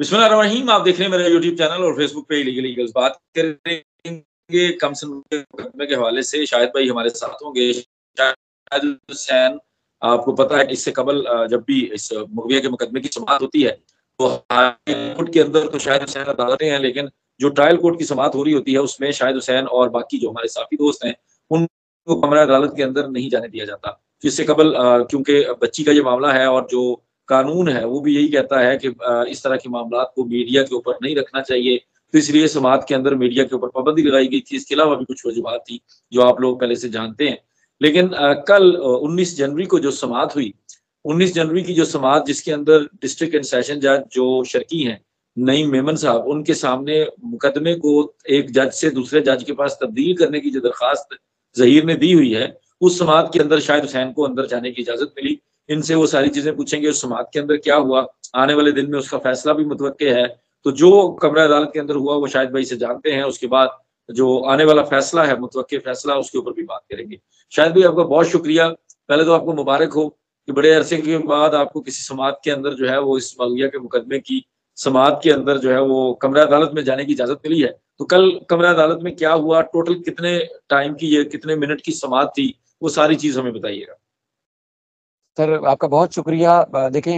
बिस्मिल्लाहिर्रहमानिर्रहीम आप देख रहे हैं मेरा यूट्यूब चैनल और फेसबुक पे लीगल लीगल्स बात करेंगे कम मुकदमे के हवाले से शायद भाई हमारे साथ होंगे शायद हुसैन आपको पता है इससे कबल जब भी इस मुगविया के मुकदमे की समाप्त होती है तो कोर्ट के अंदर तो शायद हुसैन अदालतें हैं लेकिन जो ट्रायल कोर्ट की समाप्त हो रही होती है उसमें शायद हुसैन और बाकी जो हमारे साथी दोस्त हैं उनको कमरा अदालत के अंदर नहीं जाने दिया जाता तो इससे कबल क्योंकि बच्ची का ये मामला है और जो कानून है वो भी यही कहता है कि इस तरह के मामला को मीडिया के ऊपर नहीं रखना चाहिए तो इसलिए समाज के अंदर मीडिया के ऊपर पाबंदी लगाई गई थी इसके अलावा भी कुछ वजुहत थी जो आप लोग पहले से जानते हैं लेकिन कल 19 जनवरी को जो समात हुई 19 जनवरी की जो समात जिसके अंदर डिस्ट्रिक्ट एंड सेशन जज जो शर्की हैं नईम मेमन साहब उनके सामने मुकदमे को एक जज से दूसरे जज के पास तब्दील करने की जो दरखास्त जहीर ने दी हुई है उस समात के अंदर शायद हुसैन को अंदर जाने की इजाजत मिली इनसे वो सारी चीजें पूछेंगे उस समाज के अंदर क्या हुआ आने वाले दिन में उसका फैसला भी मुतव है तो जो कमरा अदालत के अंदर हुआ वो शायद भाई से जानते हैं उसके बाद जो आने वाला फैसला है मुतव फैसला उसके ऊपर भी बात करेंगे शायद भाई आपका बहुत शुक्रिया पहले तो आपको मुबारक हो कि बड़े अरसे के बाद आपको किसी समाज के अंदर जो है वो इस मलिया के मुकदमे की समाज के अंदर जो है वो कमरा अदालत में जाने की इजाजत मिली है तो कल कमरा अदालत में क्या हुआ टोटल कितने टाइम की ये कितने मिनट की समाज थी वो सारी चीज हमें बताइएगा सर आपका बहुत शुक्रिया देखें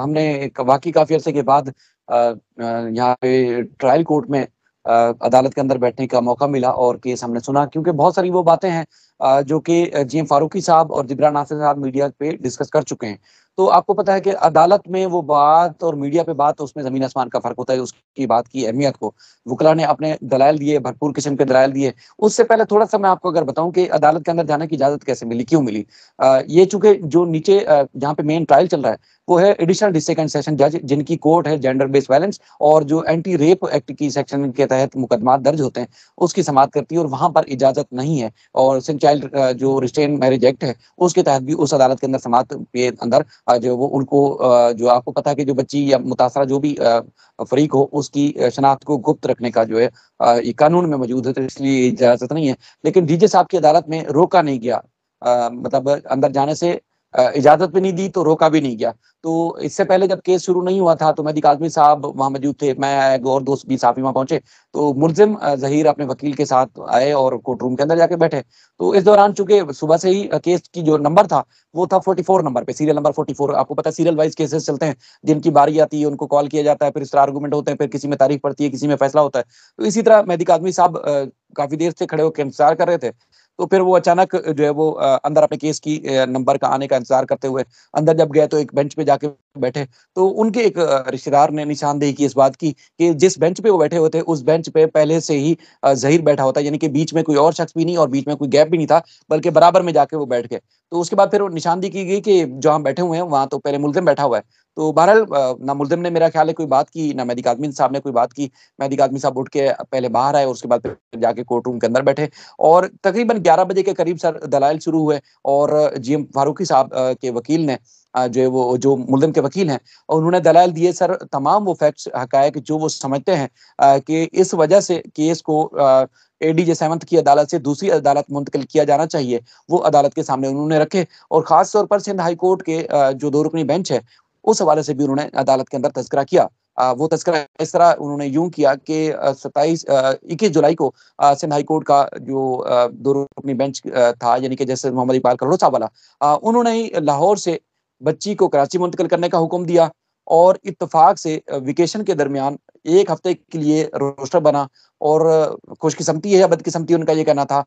हमने एक वाकई काफ़ी अरसे के बाद यहाँ पे ट्रायल कोर्ट में अदालत के अंदर बैठने का मौका मिला और केस हमने सुना क्योंकि बहुत सारी वो बातें हैं जो कि जी एम फारूकी साहब और जिब्रा नासिर साहब मीडिया पे डिस्कस कर चुके हैं तो आपको पता है कि अदालत में वो बात और मीडिया पे बात उसमें जमीन आसमान का फर्क होता है उसकी बात की अहमियत को वकला ने अपने दलाल दिए भरपूर किस्म के दलाल दिए उससे पहले थोड़ा सा मैं आपको अगर बताऊं कि अदालत के अंदर जाने की इजाजत कैसे मिली क्यों मिली आ, ये चूंकि जो नीचे जहाँ पे मेन ट्रायल चल रहा है वो है एडिशनल डिसेकंड सेशन जज जिनकी कोर्ट है जेंडर बेस्ड वायलेंस और जो एंटी रेप एक्ट की सेक्शन के तहत मुकदमा दर्ज होते हैं उसकी समाप्त करती है और वहां पर इजाजत नहीं है और सिंह चाइल्ड जो रिस्टेन मैरिज एक्ट है उसके तहत भी उस अदालत के अंदर समाप्त के अंदर जो वो उनको जो आपको पता है कि जो बच्ची या मुतासरा जो भी फरीक हो उसकी शनाख्त को गुप्त रखने का जो है ये कानून में मौजूद है तो इसलिए इजाजत नहीं है लेकिन डीजे साहब की अदालत में रोका नहीं गया मतलब अंदर जाने से इजाजत भी नहीं दी तो रोका भी नहीं गया तो इससे पहले जब केस शुरू नहीं हुआ था तो महदी काजमी साहब वहां मौजूद थे मैं और दोस्त भी साफी वहां पहुंचे तो मुलजिम जहीर अपने वकील के साथ आए और कोर्ट रूम के अंदर जाके बैठे तो इस दौरान चूंकि सुबह से ही केस की जो नंबर था वो था 44 नंबर पे सीरियल नंबर 44 आपको पता है सीरियल वाइज केसेस चलते हैं जिनकी बारी आती है उनको कॉल किया जाता है फिर इस तरह आर्गूमेंट होते हैं फिर किसी में तारीख पड़ती है किसी में फैसला होता है तो इसी तरह महदी काजमी साहब काफी देर से खड़े होकर इंतजार कर रहे थे तो फिर वो अचानक जो है वो अंदर अपने केस की नंबर का आने का इंतजार करते हुए अंदर जब गए तो एक बेंच पे जाके बैठे तो उनके एक रिश्तेदार ने निशानदेही की इस बात की कि जिस बेंच पे वो बैठे होते उस बेंच पे पहले से ही जहीर बैठा होता यानी कि बीच में कोई और शख्स भी नहीं और बीच में कोई गैप भी नहीं था बल्कि बराबर में जाके वो बैठ गए तो उसके बाद फिर निशानदेही की गई कि जहाँ बैठे हुए हैं वहां तो पहले मुलजिम बैठा हुआ है तो बहरहाल ना मुलजम ने मेरा ख्याल है कोई बात की ना मैदिक आदमी साहब ने कोई बात की मैदिक आदमी साहब उठ के पहले बाहर आए और उसके बाद जाके कोर्ट रूम के अंदर बैठे और तकरीबन ग्यारह बजे के करीब सर दलाल शुरू हुए और जी एम फारूकी साहब के वकील ने जो है वो जो मुलम के वकील हैं और उन्होंने दलाल दिए सर तमाम वो फैक्ट्स हकायक जो वो समझते हैं कि इस वजह से केस को ए डी जे सेवंत की अदालत से दूसरी अदालत मुंतकिल किया जाना चाहिए वो अदालत के सामने उन्होंने रखे और खास तौर पर सिंध हाई कोर्ट के जो दो रुकनी बेंच है उस हवाले से भी उन्होंने अदालत के अंदर तस्करा किया वो तस्करा इस तरह उन्होंने यूं किया कि सत्ताईस इक्कीस जुलाई को सिंध हाई कोर्ट का जो दो रुकनी बेंच था यानी कि जैसे मोहम्मद इकबाल करोड़ साहब वाला उन्होंने ही लाहौर से बच्ची को कराची मुंतकिल करने का हुक्म दिया और इतफाक से वेकेशन के दरमियान एक हफ्ते के लिए रोस्टर बना और खुशकिस्मती है या बदकिस्मती उनका ये कहना था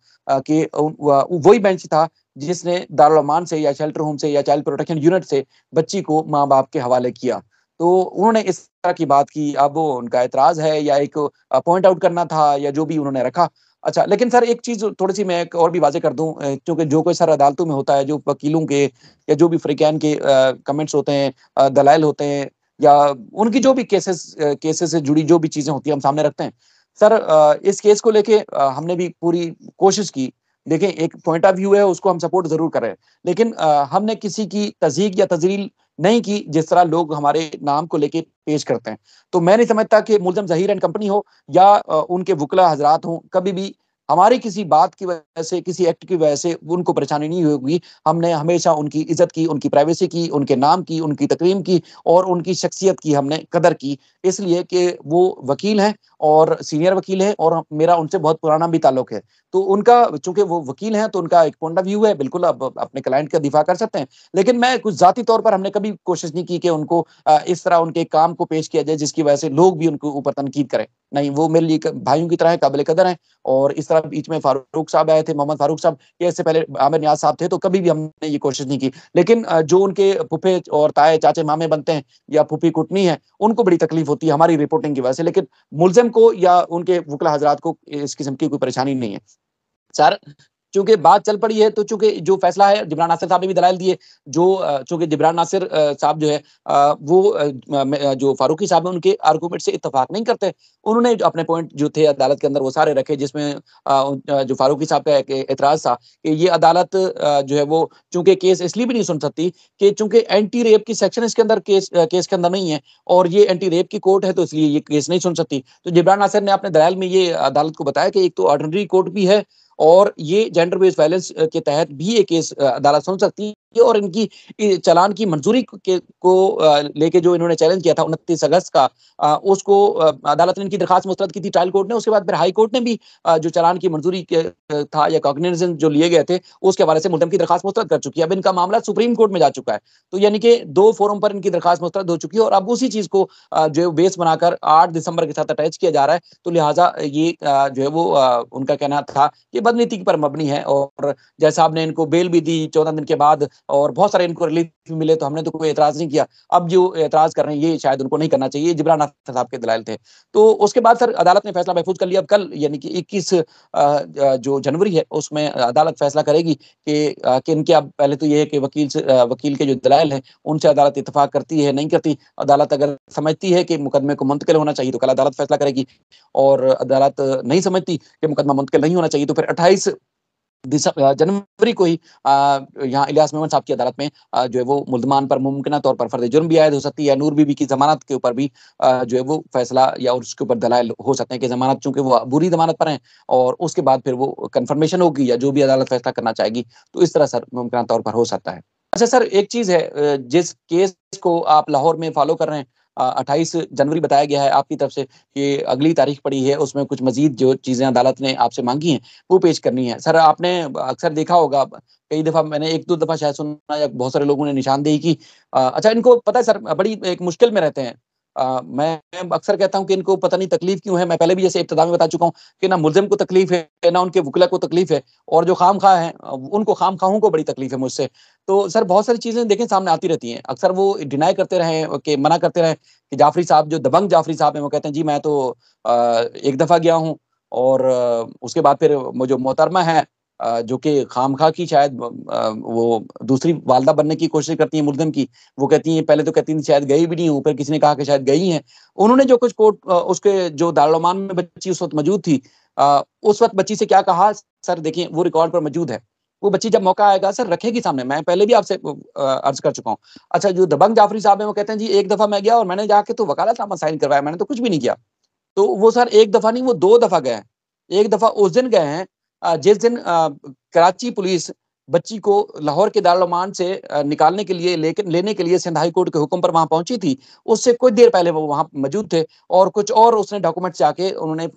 कि वही बेंच था जिसने दारुलमान से या शेल्टर होम से या चाइल्ड प्रोटेक्शन यूनिट से बच्ची को माँ बाप के हवाले किया तो उन्होंने इस तरह की बात की अब उनका एतराज है या एक पॉइंट आउट करना था या जो भी उन्होंने रखा अच्छा लेकिन सर एक चीज थोड़ी सी मैं एक और भी वाजे कर दूं क्योंकि जो कोई सर अदालतों में होता है जो वकीलों के या जो भी फ्रिकैन के कमेंट्स होते हैं दलाल होते हैं या उनकी जो भी केसेस केसेस से जुड़ी जो भी चीजें होती है हम सामने रखते हैं सर इस केस को लेके हमने भी पूरी कोशिश की देखें एक पॉइंट ऑफ व्यू है उसको हम सपोर्ट जरूर करें लेकिन आ, हमने किसी की तजीक या तजरील नहीं की जिस तरह लोग हमारे नाम को लेके पेश करते हैं तो मैं नहीं समझता कि मुलजम जहीर एंड कंपनी हो या आ, उनके वकला हजरात हों कभी भी हमारी किसी बात की वजह से किसी एक्ट की वजह से उनको परेशानी नहीं होगी हमने हमेशा उनकी इज्जत की उनकी प्राइवेसी की उनके नाम की उनकी तकरीम की और उनकी शख्सियत की हमने कदर की इसलिए कि वो वकील हैं और सीनियर वकील है और मेरा उनसे बहुत पुराना भी ताल्लुक है तो उनका चूंकि वो वकील हैं तो उनका एक पॉइंट ऑफ व्यू है बिल्कुल अब अपने क्लाइंट का दिफा कर सकते हैं लेकिन मैं कुछ जाती तौर पर हमने कभी कोशिश नहीं की कि उनको इस तरह उनके काम को पेश किया जाए जिसकी वजह से लोग भी उनके ऊपर तनकीद करें नहीं वो मेरे लिए भाइयों की तरह काबिल कदर है और इस तरह था बीच में फारूक साहब आए थे मोहम्मद फारूक साहब के इससे पहले आमिर न्याज साहब थे तो कभी भी हमने ये कोशिश नहीं की लेकिन जो उनके फुफे और ताए चाचे मामे बनते हैं या फुफी कुटनी है उनको बड़ी तकलीफ होती है हमारी रिपोर्टिंग की वजह से लेकिन मुलजम को या उनके वकला हजरात को इस किस्म की कोई परेशानी नहीं है सर चूंकि बात चल पड़ी है तो चूंकि जो फैसला है जिब्रान नासिर साहब ने भी दलाल दिए जो चूंकि जिब्रान नासिर साहब जो है वो जो फारूकी साहब है उनके आर्गूमेंट से इतफाक नहीं करते उन्होंने अपने पॉइंट जो थे अदालत के अंदर वो सारे रखे जिसमें जो फारूकी साहब का एक एतराज था कि ये अदालत जो है वो चूंकि केस इसलिए भी नहीं सुन सकती कि चूंकि एंटी रेप की सेक्शन इसके अंदर केस केस के अंदर नहीं है और ये एंटी रेप की कोर्ट है तो इसलिए ये केस नहीं सुन सकती तो जिब्रान नासिर ने अपने दलाल में ये अदालत को बताया कि एक तो ऑर्डनरी कोर्ट भी है और ये जेंडर बेस्ड वायलेंस के तहत भी एक केस अदालत सुन सकती की और इनकी चलान की मंजूरी के को लेके जो इन्होंने चैलेंज किया था उनतीस अगस्त का उसको अदालत ने इनकी दरखास्त मुस्तरद की थी ट्रायल कोर्ट ने उसके बाद फिर हाई कोर्ट ने भी जो चलान की मंजूरी था या कॉग्निजन जो लिए गए थे उसके हवाले से मुलम की दरखास्त मुस्तरद कर चुकी है अब इनका मामला सुप्रीम कोर्ट में जा चुका है तो यानी कि दो फोरम पर इनकी दरखास्त मुस्तरद हो चुकी है और अब उसी चीज को जो बेस बनाकर आठ दिसंबर के साथ अटैच किया जा रहा है तो लिहाजा ये जो है वो उनका कहना था कि बदनीति पर मबनी है और जैसा आपने इनको बेल भी दी चौदह दिन के बाद और बहुत सारे इनको रिलीफ मिले तो हमने तो कोई एतराज नहीं किया अब जो एतराज कर रहे हैं ये शायद उनको नहीं करना चाहिए जिबरान साहब के दलाल थे तो उसके बाद सर अदालत ने फैसला महफूज कर लिया अब कल यानी कि इक्कीस जो जनवरी है उसमें अदालत फैसला करेगी कि इनके अब पहले तो ये है कि वकील से वकील के जो दलाल है उनसे अदालत इतफाक करती है नहीं करती अदालत अगर समझती है कि मुकदमे को मुंतकिल होना चाहिए तो कल अदालत फैसला करेगी और अदालत नहीं समझती कि मुकदमा मुंतकिल नहीं होना चाहिए तो फिर अट्ठाईस जनवरी को ही यहाँ इलियास मेमन साहब की अदालत में जो है वो मुल्जमान पर मुमकिन तौर पर फर्द जुर्म भी आयद हो सकती है नूर बीबी की जमानत के ऊपर भी जो है वो फैसला या उसके ऊपर दलाल हो सकते हैं कि जमानत चूंकि वो बुरी जमानत पर हैं और उसके बाद फिर वो कन्फर्मेशन होगी या जो भी अदालत फैसला करना चाहेगी तो इस तरह सर मुमकिन तौर पर हो सकता है अच्छा सर एक चीज है जिस केस को आप लाहौर में फॉलो कर रहे हैं अट्ठाईस जनवरी बताया गया है आपकी तरफ से कि अगली तारीख पड़ी है उसमें कुछ मजीद जो चीज़ें अदालत ने आपसे मांगी हैं वो पेश करनी है सर आपने अक्सर देखा होगा कई दफ़ा मैंने एक दो दफ़ा शायद सुना या बहुत सारे लोगों ने निशानदेही की अच्छा इनको पता है सर बड़ी एक मुश्किल में रहते हैं मैं अक्सर कहता हूँ कि इनको पता नहीं तकलीफ क्यों है मैं पहले भी जैसे इब्तदा में बता चुका हूँ कि ना मुलजिम को तकलीफ है ना उनके वकला को तकलीफ है और जो खाम खा है उनको खाम खाहों को बड़ी तकलीफ है मुझसे तो सर बहुत सारी चीजें देखें सामने आती रहती हैं अक्सर वो डिनाई करते रहे कि मना करते रहे कि जाफरी साहब जो दबंग जाफरी साहब है वो कहते हैं जी मैं तो एक दफा गया हूँ और उसके बाद फिर जो मोहतरमा है जो कि खाम खा की शायद वो दूसरी वालदा बनने की कोशिश करती है मुलजम की वो कहती हैं पहले तो कहती हैं शायद गई भी नहीं हूँ फिर किसी ने कहा कि शायद गई हैं उन्होंने जो कुछ कोर्ट उसके जो दारोमान में बच्ची उस वक्त मौजूद थी उस वक्त बच्ची से क्या कहा सर देखिए वो रिकॉर्ड पर मौजूद है वो बच्ची जब मौका आएगा सर रखेगी सामने मैं पहले भी आपसे अर्ज कर चुका हूँ अच्छा जो दबंग जाफरी साहब है वो कहते हैं जी एक दफा मैं गया और मैंने जाके तो वकालतनामा साइन करवाया मैंने तो कुछ भी नहीं किया तो वो सर एक दफा नहीं वो दो दफा गए हैं एक दफा उस दिन गए हैं जिस दिन कराची पुलिस बच्ची को लाहौर के दारोमान से निकालने के लिए लेकिन लेने के लिए सिंध हाई कोर्ट के हुक्म पर वहां पहुंची थी उससे कुछ देर पहले वो वहां मौजूद थे और कुछ और उसने डॉक्यूमेंट जाके उन्होंने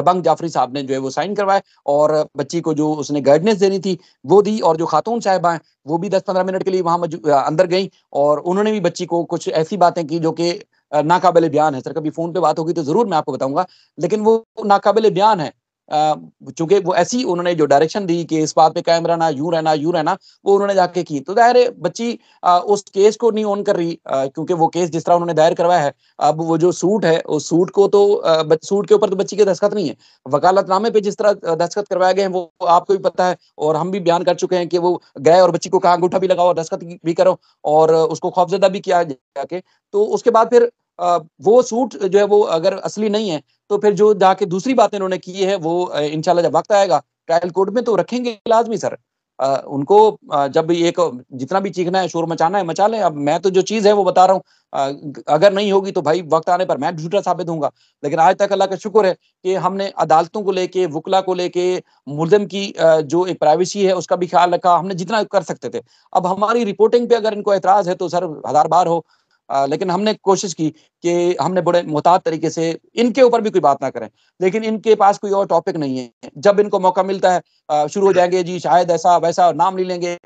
दबंग जाफरी साहब ने जो है वो साइन करवाए और बच्ची को जो उसने गाइडनेस देनी थी वो दी और जो खातून साहबा हैं वो भी दस पंद्रह मिनट के लिए वहां अंदर गई और उन्होंने भी बच्ची को कुछ ऐसी बातें की जो कि नाकाबिल बयान है सर कभी फोन पे बात होगी तो जरूर मैं आपको बताऊंगा लेकिन वो नाकाबिल बयान है चूंकि वो ऐसी उन्होंने जो डायरेक्शन दी कि इस बात पे कायम रहना यूं रहना यूं रहना वो उन्होंने जाके की तो दायरे बच्ची आ, उस केस को नहीं ऑन कर रही क्योंकि वो केस जिस तरह उन्होंने दायर करवाया है अब वो जो सूट है उस सूट को तो आ, सूट के ऊपर तो बच्ची के दस्खत नहीं है वकालतनामे पे जिस तरह दस्खत करवाए गए हैं वो आपको भी पता है और हम भी बयान कर चुके हैं कि वो गए और बच्ची को कहा अंगूठा भी लगाओ दस्खत भी करो और उसको खौफजदा भी किया जाके तो उसके बाद फिर वो सूट जो है वो अगर असली नहीं है तो फिर जो जाके दूसरी बातें इन्होंने की है वो इनशाला जब वक्त आएगा ट्रायल कोर्ट में तो रखेंगे लाजमी सर आ, उनको आ, जब एक जितना भी चीखना है शोर मचाना है मचा लें अब मैं तो जो चीज़ है वो बता रहा हूँ अगर नहीं होगी तो भाई वक्त आने पर मैं झूठा साबित हूँ लेकिन आज तक अल्लाह का शुक्र है कि हमने अदालतों को लेके वकला को लेके मुलम की आ, जो एक प्राइवेसी है उसका भी ख्याल रखा हमने जितना कर सकते थे अब हमारी रिपोर्टिंग पे अगर इनको एतराज़ है तो सर हजार बार हो लेकिन हमने कोशिश की कि हमने बड़े मोहतात तरीके से इनके ऊपर भी कोई बात ना करें लेकिन इनके पास कोई और टॉपिक नहीं है जब इनको मौका मिलता है शुरू हो जाएंगे जी शायद ऐसा वैसा नाम ले लेंगे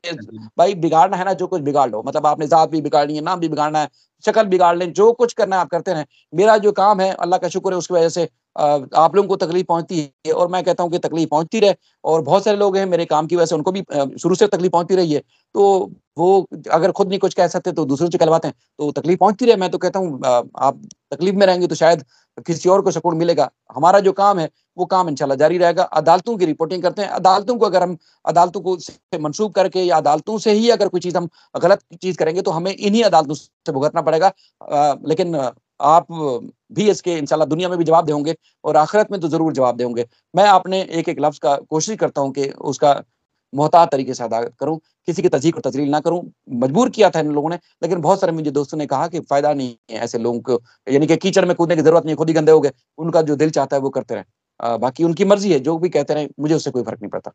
भाई बिगाड़ना है ना जो कुछ बिगाड़ लो मतलब आपने जात भी बिगाड़नी है नाम भी बिगाड़ना है शक्ल बिगाड़ लें जो कुछ करना है आप करते रहें मेरा जो काम है अल्लाह का शुक्र है उसकी वजह से आप लोगों को तकलीफ पहुंचती है और मैं कहता हूं कि तकलीफ पहुंचती रहे और बहुत सारे लोग हैं मेरे काम की वजह से उनको भी शुरू से तकलीफ पहुंचती रही है तो वो अगर खुद नहीं कुछ कह सकते तो दूसरों से कहवाते हैं तो तकलीफ पहुंचती रहे मैं तो कहता हूँ आप तकलीफ में रहेंगे तो शायद किसी और को सकून मिलेगा हमारा जो काम है वो काम इंशाल्लाह जारी रहेगा अदालतों की रिपोर्टिंग करते हैं अदालतों को अगर हम अदालतों को मंसूब करके या अदालतों से ही अगर कोई चीज़ हम गलत चीज़ करेंगे तो हमें इन्हीं अदालतों से भुगतना पड़ेगा लेकिन आप भी इसके इंशाल्लाह दुनिया में भी जवाब देंगे और आखिरत में तो जरूर जवाब देंगे मैं आपने एक एक लफ्ज का कोशिश करता हूँ कि उसका मोहताज तरीके से अदा करूँ किसी की तजीक और तजलील ना करूँ मजबूर किया था इन लोगों ने लेकिन बहुत सारे मुझे दोस्तों ने कहा कि फायदा नहीं है ऐसे लोगों को यानी कि कीचड़ में कूदने की जरूरत नहीं खुद ही गंदे हो गए उनका जो दिल चाहता है वो करते रहे बाकी उनकी मर्जी है जो भी कहते रहे मुझे उससे कोई फर्क नहीं पड़ता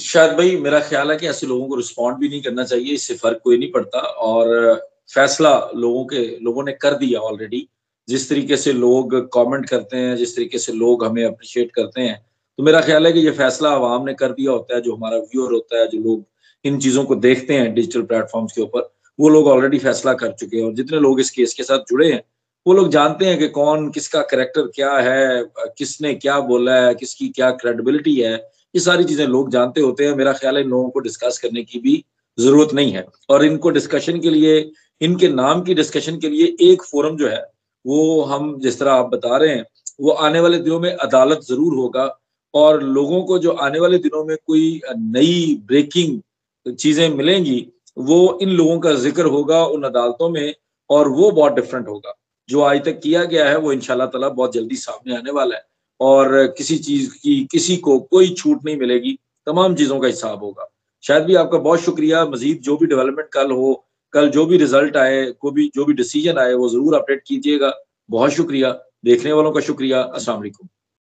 शायद भाई मेरा ख्याल है कि ऐसे लोगों को रिस्पॉन्ड भी नहीं करना चाहिए इससे फर्क कोई नहीं पड़ता और फैसला लोगों के लोगों ने कर दिया ऑलरेडी जिस तरीके से लोग कमेंट करते हैं जिस तरीके से लोग हमें अप्रिशिएट करते हैं तो मेरा ख्याल है कि ये फैसला आवाम ने कर दिया होता है जो हमारा व्यूअर होता है जो लोग इन चीज़ों को देखते हैं डिजिटल प्लेटफॉर्म्स के ऊपर वो लोग ऑलरेडी फैसला कर चुके हैं और जितने लोग इस केस के साथ जुड़े हैं वो लोग जानते हैं कि कौन किसका करेक्टर क्या है किसने क्या बोला है किसकी क्या क्रेडिबिलिटी है ये सारी चीज़ें लोग जानते होते हैं मेरा ख्याल है इन लोगों को डिस्कस करने की भी ज़रूरत नहीं है और इनको डिस्कशन के लिए इनके नाम की डिस्कशन के लिए एक फोरम जो है वो हम जिस तरह आप बता रहे हैं वो आने वाले दिनों में अदालत जरूर होगा और लोगों को जो आने वाले दिनों में कोई नई ब्रेकिंग चीजें मिलेंगी वो इन लोगों का जिक्र होगा उन अदालतों में और वो बहुत डिफरेंट होगा जो आज तक किया गया है वो इनशाला तला बहुत जल्दी सामने आने वाला है और किसी चीज की किसी को कोई छूट नहीं मिलेगी तमाम चीजों का हिसाब होगा शायद भी आपका बहुत शुक्रिया मजीद जो भी डेवलपमेंट कल हो कल जो भी रिजल्ट आए को भी जो भी डिसीजन आए वो जरूर अपडेट कीजिएगा बहुत शुक्रिया देखने वालों का शुक्रिया असला